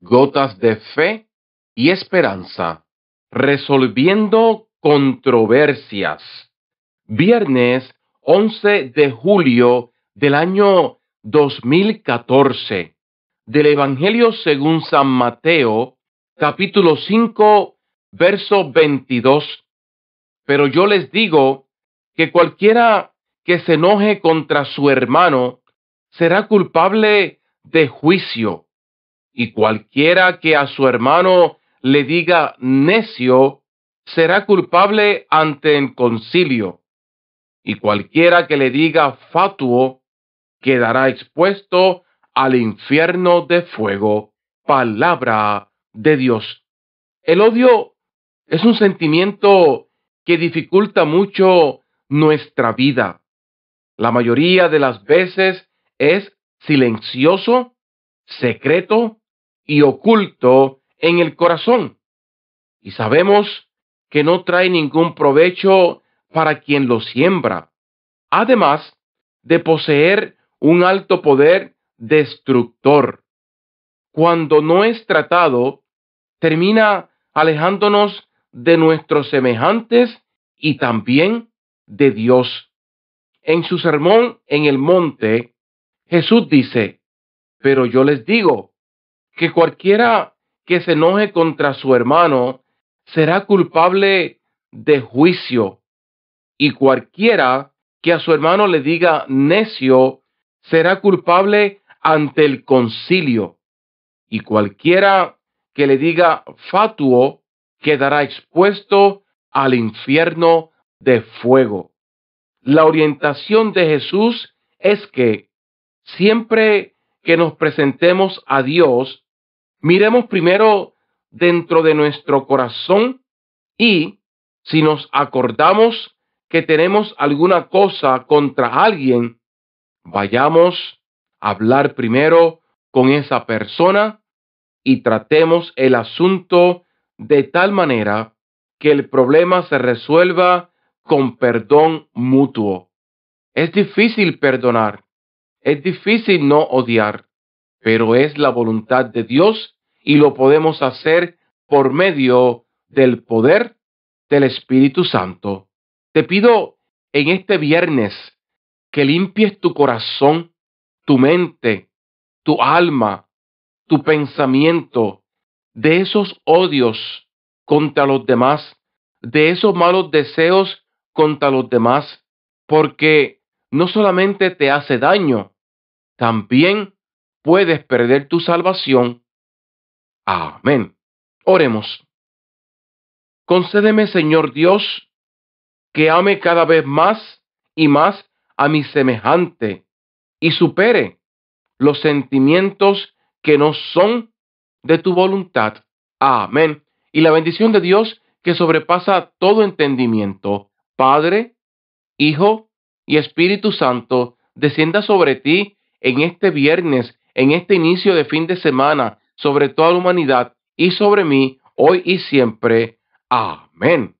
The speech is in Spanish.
gotas de fe y esperanza, resolviendo controversias. Viernes 11 de julio del año 2014 del Evangelio según San Mateo, capítulo 5, verso 22. Pero yo les digo que cualquiera que se enoje contra su hermano será culpable de juicio y cualquiera que a su hermano le diga necio, será culpable ante el concilio. Y cualquiera que le diga fatuo, quedará expuesto al infierno de fuego. Palabra de Dios. El odio es un sentimiento que dificulta mucho nuestra vida. La mayoría de las veces es silencioso, secreto, y oculto en el corazón. Y sabemos que no trae ningún provecho para quien lo siembra, además de poseer un alto poder destructor. Cuando no es tratado, termina alejándonos de nuestros semejantes y también de Dios. En su sermón en el monte, Jesús dice, pero yo les digo, que cualquiera que se enoje contra su hermano será culpable de juicio, y cualquiera que a su hermano le diga necio será culpable ante el concilio, y cualquiera que le diga fatuo quedará expuesto al infierno de fuego. La orientación de Jesús es que siempre que nos presentemos a Dios, Miremos primero dentro de nuestro corazón y si nos acordamos que tenemos alguna cosa contra alguien, vayamos a hablar primero con esa persona y tratemos el asunto de tal manera que el problema se resuelva con perdón mutuo. Es difícil perdonar, es difícil no odiar, pero es la voluntad de Dios y lo podemos hacer por medio del poder del Espíritu Santo. Te pido en este viernes que limpies tu corazón, tu mente, tu alma, tu pensamiento de esos odios contra los demás, de esos malos deseos contra los demás, porque no solamente te hace daño, también puedes perder tu salvación Amén. Oremos. Concédeme, Señor Dios, que ame cada vez más y más a mi semejante y supere los sentimientos que no son de tu voluntad. Amén. Y la bendición de Dios que sobrepasa todo entendimiento, Padre, Hijo y Espíritu Santo, descienda sobre ti en este viernes, en este inicio de fin de semana, sobre toda la humanidad y sobre mí, hoy y siempre. Amén.